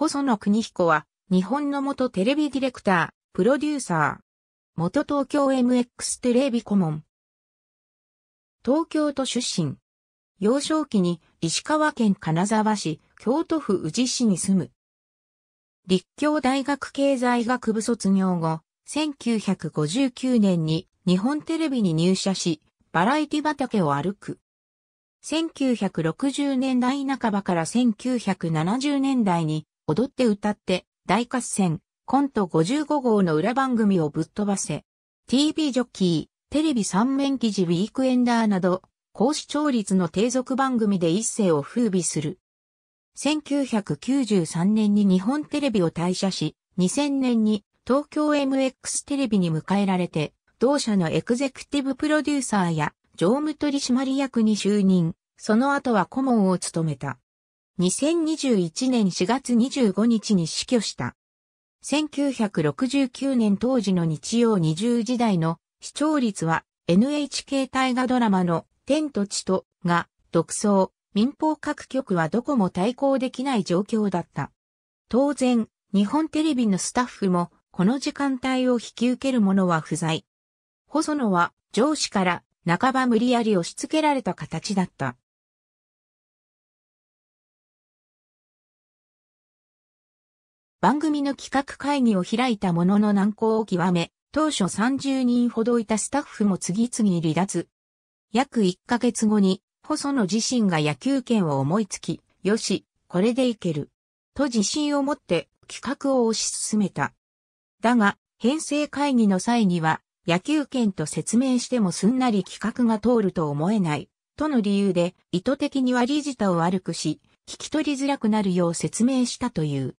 細野国彦は、日本の元テレビディレクター、プロデューサー。元東京 MX テレビ顧問。東京都出身。幼少期に石川県金沢市、京都府宇治市に住む。立教大学経済学部卒業後、1959年に日本テレビに入社し、バラエティ畑を歩く。1960年代半ばから1970年代に踊って歌って、大合戦、コント55号の裏番組をぶっ飛ばせ、TV ジョッキー、テレビ3面記事ウィークエンダーなど、高視聴率の低俗番組で一世を風靡する。1993年に日本テレビを退社し、2000年に東京 MX テレビに迎えられて、同社のエグゼクティブプロデューサーや常務取締役に就任、その後は顧問を務めた。2021年4月25日に死去した。1969年当時の日曜20時代の視聴率は NHK 大河ドラマの天と地とが独走、民放各局はどこも対抗できない状況だった。当然、日本テレビのスタッフもこの時間帯を引き受ける者は不在。細野は上司から半ば無理やり押し付けられた形だった。番組の企画会議を開いたものの難航を極め、当初30人ほどいたスタッフも次々離脱。約1ヶ月後に、細野自身が野球券を思いつき、よし、これでいける。と自信を持って企画を推し進めた。だが、編成会議の際には、野球券と説明してもすんなり企画が通ると思えない、との理由で、意図的に割り舌を悪くし、聞き取りづらくなるよう説明したという。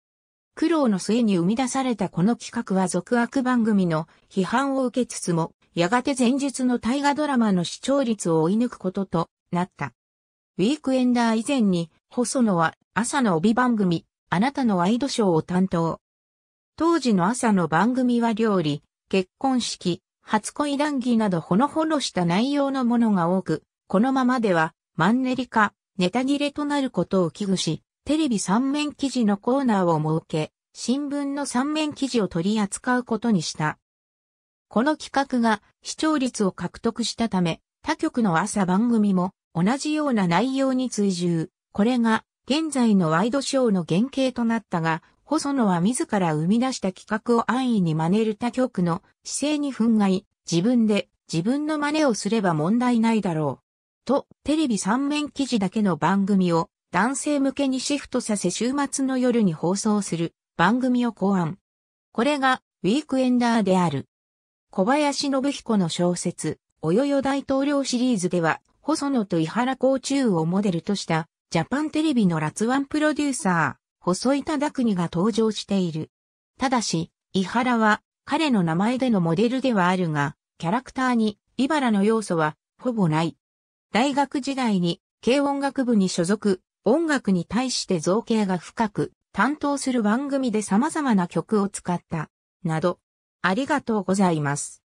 苦労の末に生み出されたこの企画は続悪番組の批判を受けつつも、やがて前述の大河ドラマの視聴率を追い抜くこととなった。ウィークエンダー以前に、細野は朝の帯番組、あなたのワイドショーを担当。当時の朝の番組は料理、結婚式、初恋談義などほのほのした内容のものが多く、このままではマンネリ化、ネタ切れとなることを危惧し、テレビ三面記事のコーナーを設け、新聞の三面記事を取り扱うことにした。この企画が視聴率を獲得したため、他局の朝番組も同じような内容に追従。これが現在のワイドショーの原型となったが、細野は自ら生み出した企画を安易に真似る他局の姿勢に憤慨、自分で自分の真似をすれば問題ないだろう。と、テレビ三面記事だけの番組を男性向けにシフトさせ週末の夜に放送する番組を考案。これがウィークエンダーである。小林信彦の小説、およよ大統領シリーズでは、細野と伊原幸中をモデルとしたジャパンテレビのラツワンプロデューサー、細井忠国が登場している。ただし、伊原は彼の名前でのモデルではあるが、キャラクターにイ原の要素はほぼない。大学時代に軽音楽部に所属、音楽に対して造形が深く、担当する番組で様々な曲を使った、など、ありがとうございます。